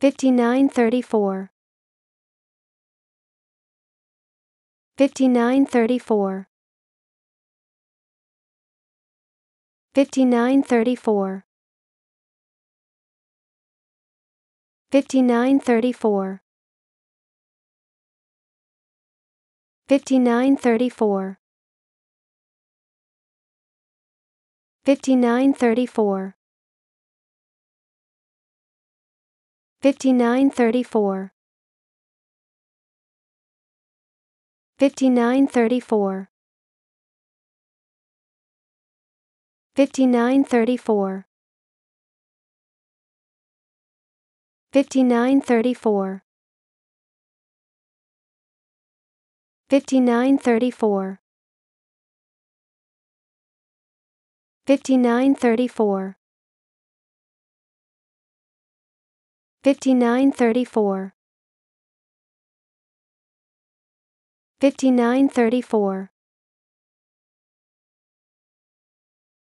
5934 5934 5934 5934 5934 5934 5934 5934 5934 5934 5934 5934 5934 5934